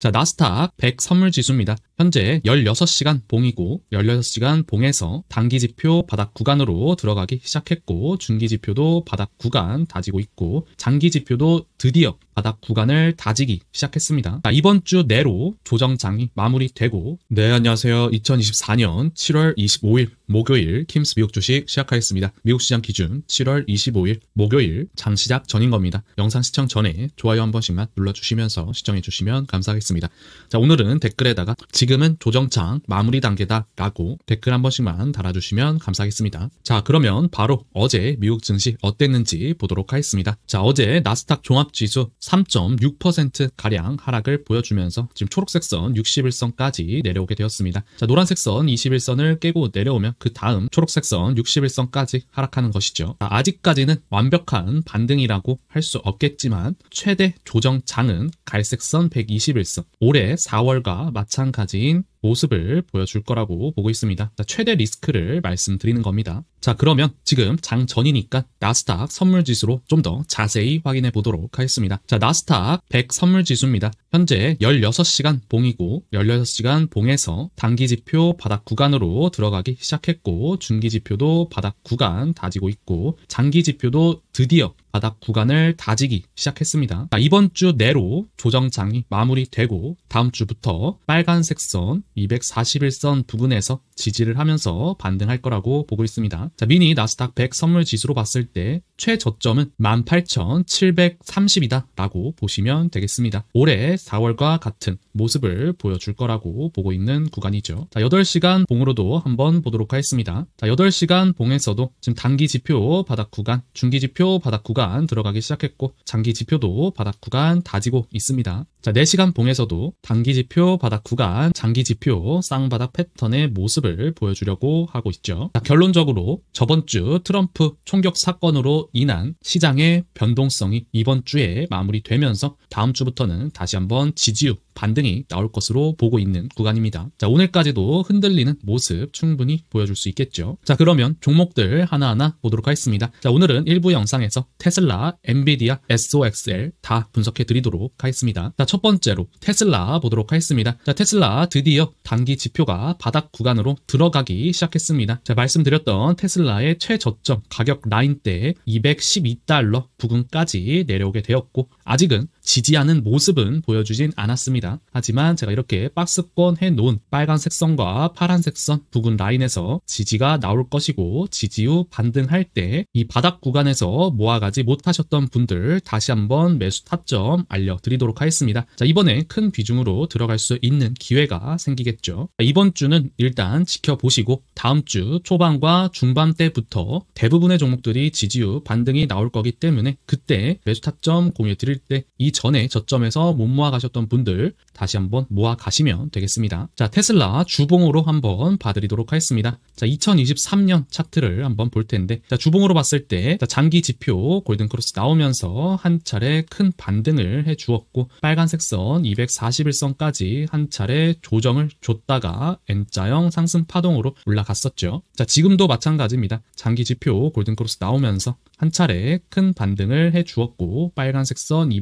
자, 나스닥 100 선물 지수입니다. 현재 16시간 봉이고 16시간 봉에서 단기 지표 바닥 구간으로 들어가기 시작했고 중기 지표도 바닥 구간 다지고 있고 장기 지표도 드디어 바닥 구간을 다지기 시작했습니다. 자, 이번 주 내로 조정장이 마무리되고 네, 안녕하세요. 2024년 7월 25일 목요일 킴스 미국 주식 시작하겠습니다. 미국 시장 기준 7월 25일 목요일 장 시작 전인 겁니다. 영상 시청 전에 좋아요 한 번씩만 눌러주시면서 시청해주시면 감사하겠습니다. 있습니다. 자, 오늘은 댓글에다가 지금은 조정창 마무리 단계다 라고 댓글 한 번씩만 달아주시면 감사하겠습니다. 자, 그러면 바로 어제 미국 증시 어땠는지 보도록 하겠습니다. 자, 어제 나스닥 종합지수 3.6%가량 하락을 보여주면서 지금 초록색 선 61선까지 내려오게 되었습니다. 자, 노란색 선 21선을 깨고 내려오면 그 다음 초록색 선 61선까지 하락하는 것이죠. 자, 아직까지는 완벽한 반등이라고 할 수 없겠지만 최대 조정장은 갈색 선 121선 올해 4월과 마찬가지인 모습을 보여줄 거라고 보고 있습니다. 자, 최대 리스크를 말씀드리는 겁니다. 자 그러면 지금 장 전이니까 나스닥 선물지수로 좀 더 자세히 확인해 보도록 하겠습니다. 자 나스닥 100 선물지수입니다. 현재 16시간 봉이고 16시간 봉에서 단기지표 바닥 구간으로 들어가기 시작했고 중기지표도 바닥 구간 다지고 있고 장기지표도 드디어 바닥 구간을 다지기 시작했습니다. 자, 이번 주 내로 조정장이 마무리되고 다음 주부터 빨간색 선 241선 부근에서 지지를 하면서 반등할 거라고 보고 있습니다. 자, 미니 나스닥 100 선물 지수로 봤을 때 최저점은 18,730이다 라고 보시면 되겠습니다. 올해 4월과 같은 모습을 보여줄 거라고 보고 있는 구간이죠. 자, 8시간 봉으로도 한번 보도록 하겠습니다. 자, 8시간 봉에서도 지금 단기 지표 바닥 구간, 중기 지표 바닥 구간 들어가기 시작했고 장기 지표도 바닥 구간 다지고 있습니다. 자, 4시간 봉에서도 단기 지표 바닥 구간, 장기 지표 대표 쌍바닥 패턴의 모습을 보여주려고 하고 있죠. 자, 결론적으로 저번 주 트럼프 총격 사건으로 인한 시장의 변동성이 이번 주에 마무리되면서 다음 주부터는 다시 한번 지지율 반등이 나올 것으로 보고 있는 구간입니다. 자, 오늘까지도 흔들리는 모습 충분히 보여줄 수 있겠죠. 자, 그러면 종목들 하나하나 보도록 하겠습니다. 자, 오늘은 일부 영상에서 테슬라, 엔비디아, SOXL 다 분석해 드리도록 하겠습니다. 자, 첫 번째로 테슬라 보도록 하겠습니다. 자, 테슬라 드디어 단기 지표가 바닥 구간으로 들어가기 시작했습니다. 제가 말씀드렸던 테슬라의 최저점 가격 라인대 212달러 부근까지 내려오게 되었고 아직은 지지하는 모습은 보여주진 않았습니다. 하지만 제가 이렇게 박스권 해놓은 빨간색 선과 파란색 선 부근 라인에서 지지가 나올 것이고 지지 후 반등할 때 이 바닥 구간에서 모아가지 못하셨던 분들 다시 한번 매수 타점 알려드리도록 하겠습니다. 자 이번에 큰 비중으로 들어갈 수 있는 기회가 생기겠죠. 이번 주는 일단 지켜보시고 다음 주 초반과 중반 때부터 대부분의 종목들이 지지후 반등이 나올 거기 때문에 그때 매수 타점 공유 해 드릴 때 이전에 저점에서 못 모아 가셨던 분들 다시 한번 모아 가시면 되겠습니다. 자 테슬라 주봉으로 한번 봐드리도록 하겠습니다. 자 2023년 차트를 한번 볼 텐데 자 주봉으로 봤을 때 장기 지표 골든크로스 나오면서 한 차례 큰 반등을 해 주었고 빨간색 선 241선까지 한 차례 조정을 줬다가 N자형 상승 파동으로 올라갔었죠. 자 지금도 마찬가지입니다. 장기 지표 골든크로스 나오면서 한 차례 큰 반등을 해 주었고 빨간색 선 241선,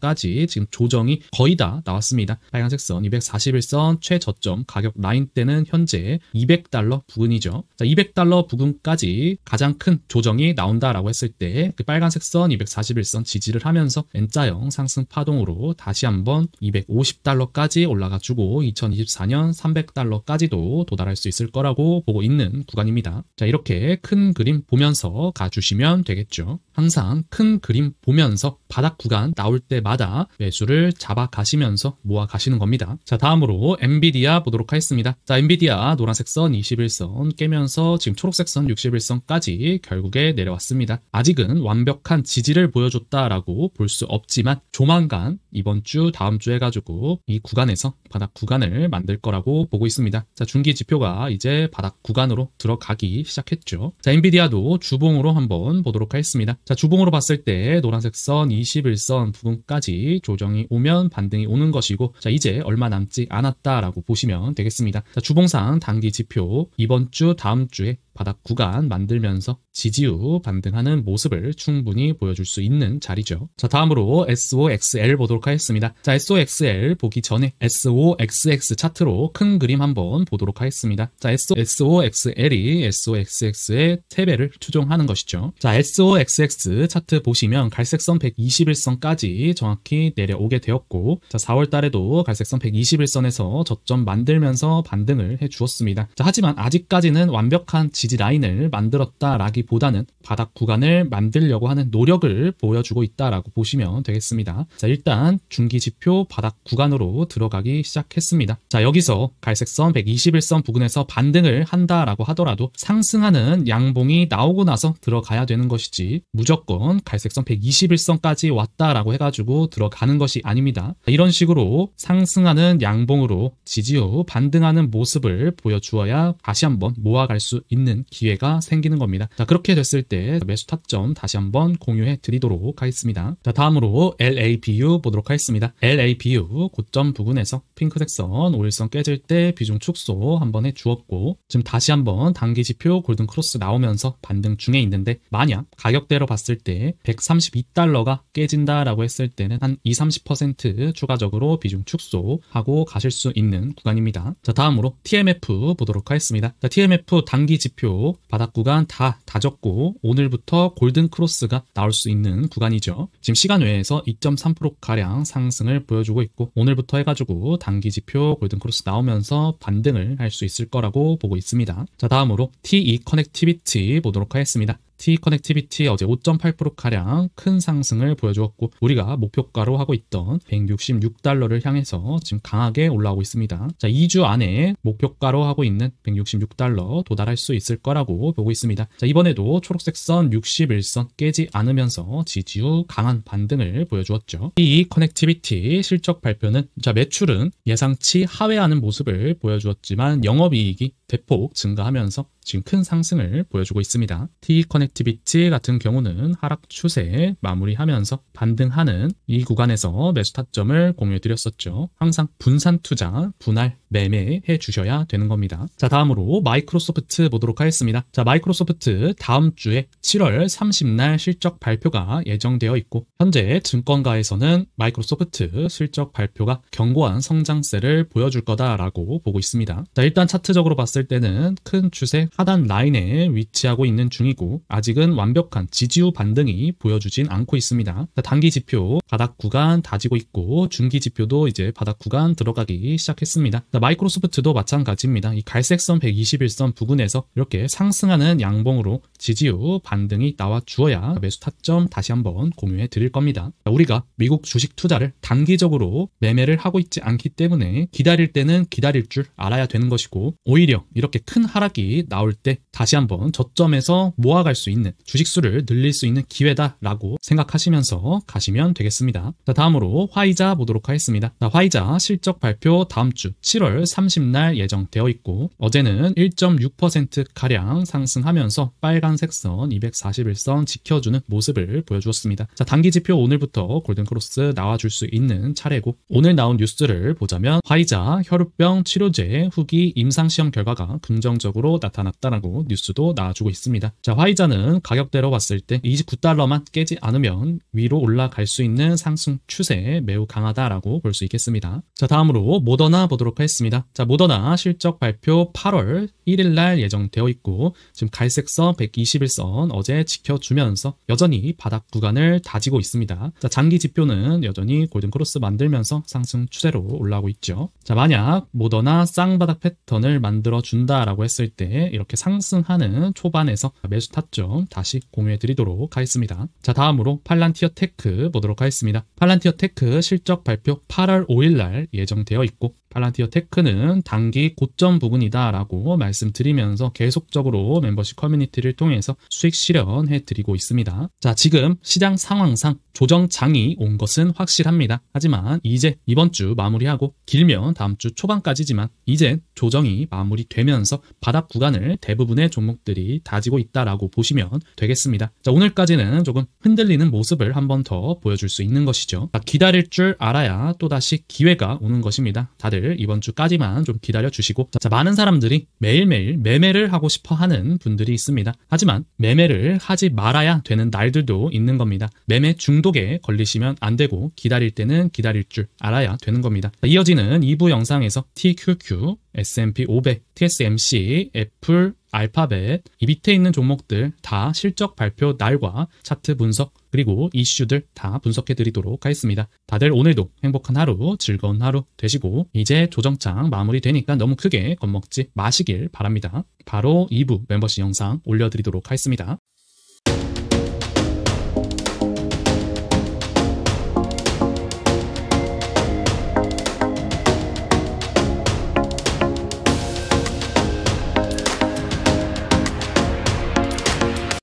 241선까지 지금 조정이 거의 다 나왔습니다. 빨간색 선 241선 최저점 가격 라인대는 현재 200달러 부근이죠. 자, 200달러 부근까지 가장 큰 조정이 나온다라고 했을 때그 빨간색 선 241선 지지를 하면서 N자형 상승 파동으로 다시 한번 250달러까지 올라가주고 2024년 300달러까지도 도달할 수 있을 거라고 보고 있는 구간입니다. 자 이렇게 큰 그림 보면서 가주시면 되겠죠. 항상 큰 그림 보면서 바닥 구간 나올 때마다 매수를 잡아 가시면서 모아 가시는 겁니다. 자 다음으로 엔비디아 보도록 하겠습니다. 자 엔비디아 노란색 선 21선 깨면서 지금 초록색 선 61선까지 결국에 내려왔습니다. 아직은 완벽한 지지를 보여줬다라고 볼 수 없지만 조만간 이번 주 다음 주 해가지고 이 구간에서 바닥 구간을 만들 거라고 보고 있습니다. 자 중기 지표가 이제 바닥 구간으로 들어가기 시작했죠. 자 엔비디아도 주봉으로 한번 보도록 하겠습니다. 자, 주봉으로 봤을 때 노란색 선 21선 부분까지 조정이 오면 반등이 오는 것이고 자, 이제 얼마 남지 않았다라고 보시면 되겠습니다. 자, 주봉상 단기 지표 이번 주 다음 주에 바닥 구간 만들면서 지지후 반등하는 모습을 충분히 보여줄 수 있는 자리죠. 자 다음으로 SOXL 보도록 하겠습니다. 자 SOXL 보기 전에 SOXX 차트로 큰 그림 한번 보도록 하겠습니다. 자 SOXL이 SOXX의 태배를 추종하는 것이죠. 자 SOXX 차트 보시면 갈색선 121선까지 정확히 내려오게 되었고 자 4월 달에도 갈색선 121선에서 저점 만들면서 반등을 해주었습니다. 자 하지만 아직까지는 완벽한 지 지지 라인을 만들었다라기보다는 바닥 구간을 만들려고 하는 노력을 보여주고 있다라고 보시면 되겠습니다. 자, 일단 중기 지표 바닥 구간으로 들어가기 시작했습니다. 자, 여기서 갈색선 121선 부근에서 반등을 한다라고 하더라도 상승하는 양봉이 나오고 나서 들어가야 되는 것이지 무조건 갈색선 121선까지 왔다라고 해가지고 들어가는 것이 아닙니다. 자, 이런 식으로 상승하는 양봉으로 지지 후 반등하는 모습을 보여주어야 다시 한번 모아갈 수 있는 있는 기회가 생기는 겁니다. 자 그렇게 됐을 때 매수 타점 다시 한번 공유해 드리도록 하겠습니다. 자 다음으로 LABU 보도록 하겠습니다. LABU 고점 부근에서 핑크색 선 오일선 깨질 때 비중 축소 한 번에 주었고 지금 다시 한번 단기지표 골든 크로스 나오면서 반등 중에 있는데 만약 가격대로 봤을 때 132달러가 깨진다라고 했을 때는 한 2, 30% 추가적으로 비중 축소하고 가실 수 있는 구간입니다. 자 다음으로 TMF 보도록 하겠습니다. 자, TMF 단기 지표 목표 바닥 구간 다 다졌고 오늘부터 골든 크로스가 나올 수 있는 구간이죠. 지금 시간 외에서 2.3% 가량 상승을 보여주고 있고 오늘부터 해가지고 단기 지표 골든 크로스 나오면서 반등을 할 수 있을 거라고 보고 있습니다. 자 다음으로 TE 커넥티비티 보도록 하겠습니다. FT 커넥티비티 어제 5.8%가량 큰 상승을 보여주었고 우리가 목표가로 하고 있던 166달러를 향해서 지금 강하게 올라오고 있습니다. 자, 2주 안에 목표가로 하고 있는 166달러 도달할 수 있을 거라고 보고 있습니다. 자, 이번에도 초록색 선 61선 깨지 않으면서 지지후 강한 반등을 보여주었죠. 이 커넥티비티 실적 발표는 자, 매출은 예상치 하회하는 모습을 보여주었지만 영업이익이 대폭 증가하면서 지금 큰 상승을 보여주고 있습니다. T 커넥티비티 같은 경우는 하락 추세 마무리하면서 반등하는 이 구간에서 매수 타점을 공유해 드렸었죠. 항상 분산 투자, 분할 매매해 주셔야 되는 겁니다. 자, 다음으로 마이크로소프트 보도록 하겠습니다. 자, 마이크로소프트 다음 주에 7월 30날 실적 발표가 예정되어 있고 현재 증권가에서는 마이크로소프트 실적 발표가 견고한 성장세를 보여줄 거다라고 보고 있습니다. 자, 일단 차트적으로 봤을 봤을 때는 큰 추세 하단 라인에 위치하고 있는 중이고 아직은 완벽한 지지후 반등이 보여주진 않고 있습니다. 단기 지표 바닥 구간 다지고 있고 중기 지표도 이제 바닥 구간 들어가기 시작했습니다. 마이크로소프트도 마찬가지입니다. 이 갈색선 121선 부근에서 이렇게 상승하는 양봉으로 지지후 반등이 나와 주어야 매수 타점 다시 한번 공유해 드릴 겁니다. 우리가 미국 주식 투자를 단기적으로 매매를 하고 있지 않기 때문에 기다릴 때는 기다릴 줄 알아야 되는 것이고 오히려 이렇게 큰 하락이 나올 때 다시 한번 저점에서 모아갈 수 있는 주식수를 늘릴 수 있는 기회다라고 생각하시면서 가시면 되겠습니다. 자, 다음으로 화이자 보도록 하겠습니다. 자, 화이자 실적 발표 다음 주 7월 30날 예정되어 있고 어제는 1.6%가량 상승하면서 빨간색 선 241선 지켜주는 모습을 보여주었습니다. 자, 단기 지표 오늘부터 골든크로스 나와줄 수 있는 차례고 오늘 나온 뉴스를 보자면 화이자 혈우병 치료제 후기 임상시험 결과 변화가 긍정적으로 나타났다라고 뉴스도 나와주고 있습니다. 자, 화이자는 가격대로 봤을 때 29달러만 깨지 않으면 위로 올라갈 수 있는 상승 추세 매우 강하다라고 볼 수 있겠습니다. 자, 다음으로 모더나 보도록 하겠습니다. 자, 모더나 실적 발표 8월 1일 날 예정되어 있고 지금 갈색선 121선 어제 지켜주면서 여전히 바닥 구간을 다지고 있습니다. 자, 장기 지표는 여전히 골든 크로스 만들면서 상승 추세로 올라오고 있죠. 자, 만약 모더나 쌍바닥 패턴을 만들어 준다라고 했을 때 이렇게 상승하는 초반에서 매수 타점 다시 공유해 드리도록 하겠습니다. 자 다음으로 팔란티어 테크 보도록 하겠습니다. 팔란티어 테크 실적 발표 8월 5일 날 예정되어 있고 팔란티어 테크는 단기 고점 부분이다라고 말씀드리면서 계속적으로 멤버십 커뮤니티를 통해서 수익 실현해 드리고 있습니다. 자, 지금 시장 상황상 조정장이 온 것은 확실합니다. 하지만 이제 이번 주 마무리하고 길면 다음 주 초반까지지만 이제 조정이 마무리 되면서 바닥 구간을 대부분의 종목들이 다지고 있다라고 보시면 되겠습니다. 자, 오늘까지는 조금 흔들리는 모습을 한번더 보여줄 수 있는 것이죠. 자, 기다릴 줄 알아야 또다시 기회가 오는 것입니다. 다들 이번 주까지만 좀 기다려 주시고 자, 많은 사람들이 매일매일 매매를 하고 싶어 하는 분들이 있습니다. 하지만 매매를 하지 말아야 되는 날들도 있는 겁니다. 매매 중독에 걸리시면 안 되고 기다릴 때는 기다릴 줄 알아야 되는 겁니다. 자, 이어지는 2부 영상에서 TQQ S&P 500, TSMC, 애플, 알파벳, 이 밑에 있는 종목들 다 실적 발표 날과 차트 분석 그리고 이슈들 다 분석해 드리도록 하겠습니다. 다들 오늘도 행복한 하루, 즐거운 하루 되시고 이제 조정장 마무리되니까 너무 크게 겁먹지 마시길 바랍니다. 바로 2부 멤버십 영상 올려드리도록 하겠습니다.